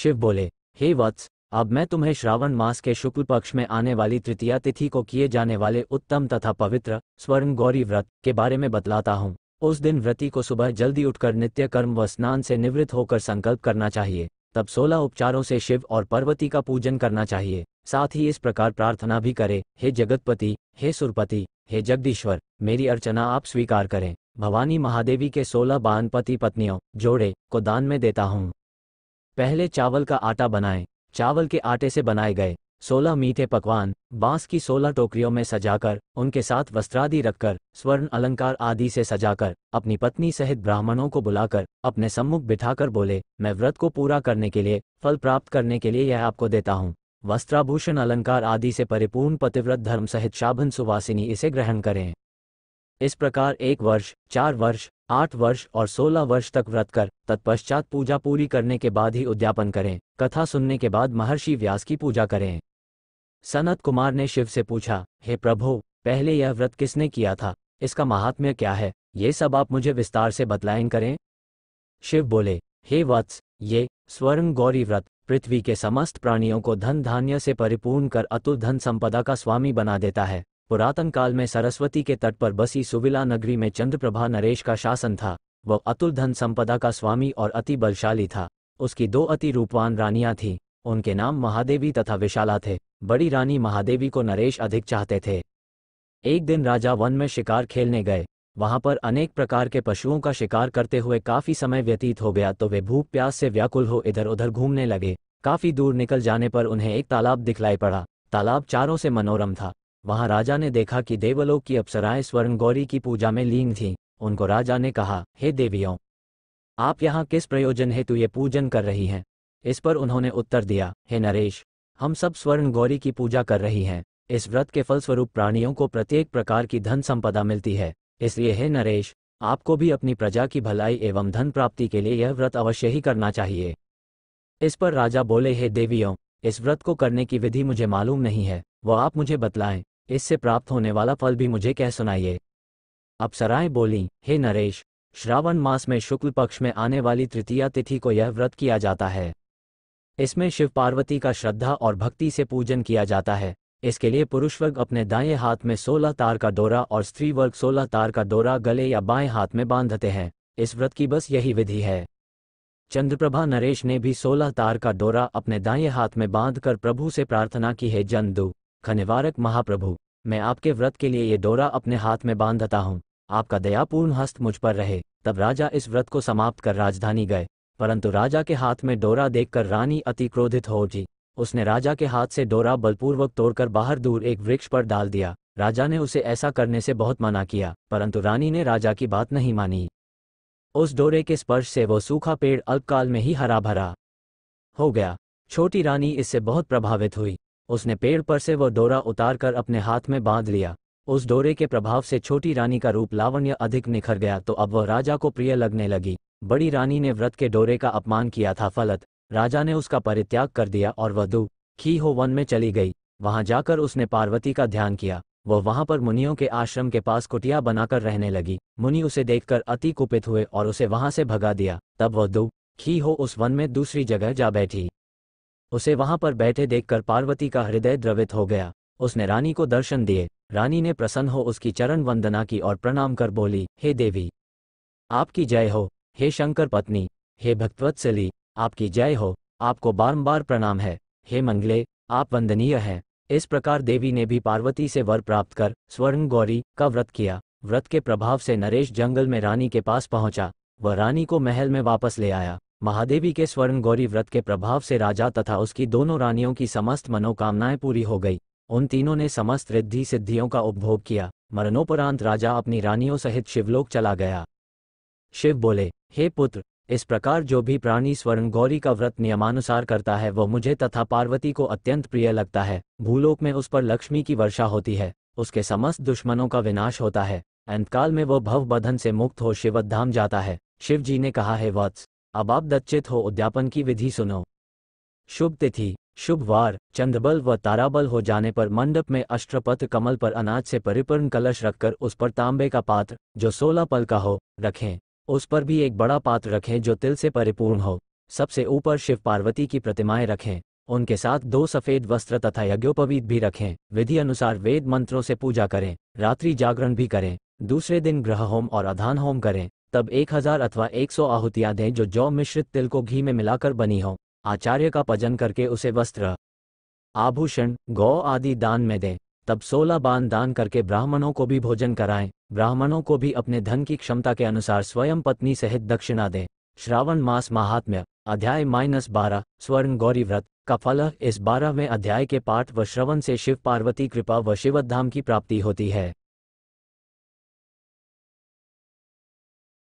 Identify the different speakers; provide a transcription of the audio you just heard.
Speaker 1: शिव बोले हे वत्स अब मैं तुम्हें श्रावण मास के शुक्ल पक्ष में आने वाली तृतीया तिथि को किए जाने वाले उत्तम तथा पवित्र स्वर्ण गौरी व्रत के बारे में बतलाता हूँ उस दिन व्रती को सुबह जल्दी उठकर नित्य कर्म व स्नान से निवृत्त होकर संकल्प करना चाहिए तब सोलह उपचारों से शिव और पार्वती का पूजन करना चाहिए साथ ही इस प्रकार प्रार्थना भी करे हे जगतपति हे सुरपति हे जगदीश्वर मेरी अर्चना आप स्वीकार करें भवानी महादेवी के सोलह बानपति पत्नियों जोड़े को दान में देता हूँ पहले चावल का आटा बनाएं चावल के आटे से बनाए गए सोलह मीठे पकवान बांस की सोलह टोकरियों में सजाकर उनके साथ वस्त्रादि रखकर स्वर्ण अलंकार आदि से सजाकर अपनी पत्नी सहित ब्राह्मणों को बुलाकर अपने सम्मुख बिठाकर बोले मैं व्रत को पूरा करने के लिए फल प्राप्त करने के लिए यह आपको देता हूँ वस्त्राभूषण अलंकार आदि से परिपूर्ण पतिव्रत धर्म सहित शाभन सुवासिनी इसे ग्रहण करें इस प्रकार एक वर्ष चार वर्ष आठ वर्ष और सोलह वर्ष तक व्रत कर तत्पश्चात पूजा पूरी करने के बाद ही उद्यापन करें कथा सुनने के बाद महर्षि व्यास की पूजा करें सनत कुमार ने शिव से पूछा हे प्रभु पहले यह व्रत किसने किया था इसका महात्म्य क्या है ये सब आप मुझे विस्तार से बतलायन करें शिव बोले हे वत्स ये स्वर्ण गौरी व्रत पृथ्वी के समस्त प्राणियों को धन धान्य से परिपूर्ण कर अतुल धन संपदा का स्वामी बना देता है पुरातन काल में सरस्वती के तट पर बसी सुविला नगरी में चंद्रप्रभा नरेश का शासन था वह अतुल धन संपदा का स्वामी और अति बलशाली था उसकी दो अति रूपवान रानियां थीं उनके नाम महादेवी तथा विशाला थे बड़ी रानी महादेवी को नरेश अधिक चाहते थे एक दिन राजा वन में शिकार खेलने गए वहां पर अनेक प्रकार के पशुओं का शिकार करते हुए काफी समय व्यतीत हो गया तो वे भूख प्यास से व्याकुल हो इधर उधर घूमने लगे काफी दूर निकल जाने पर उन्हें एक तालाब दिखलाई पड़ा तालाब चारों से मनोरम था वहां राजा ने देखा कि देवलोक की अप्सराएं स्वर्ण गौरी की पूजा में लीन थीं उनको राजा ने कहा हे देवियों आप यहां किस प्रयोजन हेतु ये पूजन कर रही हैं इस पर उन्होंने उत्तर दिया हे नरेश हम सब स्वर्ण गौरी की पूजा कर रही हैं इस व्रत के फलस्वरूप प्राणियों को प्रत्येक प्रकार की धन संपदा मिलती है इसलिए हे नरेश आपको भी अपनी प्रजा की भलाई एवं धन प्राप्ति के लिए यह व्रत अवश्य ही करना चाहिए इस पर राजा बोले हे देवियों इस व्रत को करने की विधि मुझे मालूम नहीं है वो आप मुझे बतलाएं इससे प्राप्त होने वाला फल भी मुझे कह सुनाइए अप्सराएं बोली हे नरेश श्रावण मास में शुक्ल पक्ष में आने वाली तृतीया तिथि को यह व्रत किया जाता है इसमें शिव पार्वती का श्रद्धा और भक्ति से पूजन किया जाता है इसके लिए पुरुष वर्ग अपने दाएं हाथ में सोलह तार का डोरा और स्त्री वर्ग सोलह तार का डोरा गले या बाएं हाथ में बांधते हैं इस व्रत की बस यही विधि है चंद्रप्रभा नरेश ने भी सोलह तार का डोरा अपने दाएं हाथ में बांधकर प्रभु से प्रार्थना की है जन दू खनिवारक महाप्रभु मैं आपके व्रत के लिए ये डोरा अपने हाथ में बांधता हूँ आपका दयापूर्ण हस्त मुझ पर रहे तब राजा इस व्रत को समाप्त कर राजधानी गए परंतु राजा के हाथ में डोरा देखकर रानी अति क्रोधित हो उठी उसने राजा के हाथ से डोरा बलपूर्वक तोड़कर बाहर दूर एक वृक्ष पर डाल दिया राजा ने उसे ऐसा करने से बहुत मना किया परंतु रानी ने राजा की बात नहीं मानी उस डोरे के स्पर्श से वो सूखा पेड़ अल्पकाल में ही हरा भरा हो गया छोटी रानी इससे बहुत प्रभावित हुई उसने पेड़ पर से वह डोरा उतारकर अपने हाथ में बांध लिया उस डोरे के प्रभाव से छोटी रानी का रूप लावण्य अधिक निखर गया तो अब वह राजा को प्रिय लगने लगी बड़ी रानी ने व्रत के डोरे का अपमान किया था फलत राजा ने उसका परित्याग कर दिया और वह दू खी हो वन में चली गई वहां जाकर उसने पार्वती का ध्यान किया वह वहां पर मुनियों के आश्रम के पास कुटिया बनाकर रहने लगी मुनि उसे देखकर अति कुपित हुए और उसे वहां से भगा दिया तब वह दू खी हो उस वन में दूसरी जगह जा बैठी उसे वहां पर बैठे देखकर पार्वती का हृदय द्रवित हो गया उसने रानी को दर्शन दिए रानी ने प्रसन्न हो उसकी चरण वंदना की और प्रणाम कर बोली हे देवी आपकी जय हो हे शंकर पत्नी हे भक्तवत्सली आपकी जय हो आपको बारंबार प्रणाम है हे मंगले आप वंदनीय हैं इस प्रकार देवी ने भी पार्वती से वर प्राप्त कर स्वर्ण गौरी का व्रत किया व्रत के प्रभाव से नरेश जंगल में रानी के पास पहुंचा वह रानी को महल में वापस ले आया महादेवी के स्वर्ण गौरी व्रत के प्रभाव से राजा तथा उसकी दोनों रानियों की समस्त मनोकामनाएं पूरी हो गई उन तीनों ने समस्त रिद्धि सिद्धियों का उपभोग किया मरणोपरांत राजा अपनी रानियों सहित शिवलोक चला गया शिव बोले हे पुत्र इस प्रकार जो भी प्राणी स्वर्ण गौरी का व्रत नियमानुसार करता है वह मुझे तथा पार्वती को अत्यंत प्रिय लगता है भूलोक में उस पर लक्ष्मी की वर्षा होती है उसके समस्त दुश्मनों का विनाश होता है अंतकाल में वह भवबधन से मुक्त हो शिवधाम जाता है शिव जी ने कहा है वत्स अब आप दच्चित हो उद्यापन की विधि सुनो शुभ तिथि शुभ वार चंद्रबल व ताराबल हो जाने पर मंडप में अष्टपथ कमल पर अनाज से परिपूर्ण कलश रखकर उस पर तांबे का पात्र जो सोलह पल का हो रखें उस पर भी एक बड़ा पात्र रखें जो तिल से परिपूर्ण हो सबसे ऊपर शिव पार्वती की प्रतिमाएं रखें उनके साथ दो सफेद वस्त्र तथा यज्ञोपवीत भी रखें विधि अनुसार वेद मंत्रों से पूजा करें रात्रि जागरण भी करें दूसरे दिन ग्रह होम और अधान होम करें तब 1000 अथवा 100 आहुतियां दें जो जौ मिश्रित तिल को घी में मिलाकर बनी हो आचार्य का पजन करके उसे वस्त्र आभूषण गौ आदि दान में दें तब सोलह बान दान करके ब्राह्मणों को भी भोजन कराएं ब्राह्मणों को भी अपने धन की क्षमता के अनुसार स्वयं पत्नी सहित दक्षिणा दें श्रावण मास महात्म्य अध्याय माइनस बारह स्वर्ण गौरी व्रत का फल इस बारहवें अध्याय के पाठ व श्रवण से शिव पार्वती कृपा व शिवधाम की प्राप्ति होती है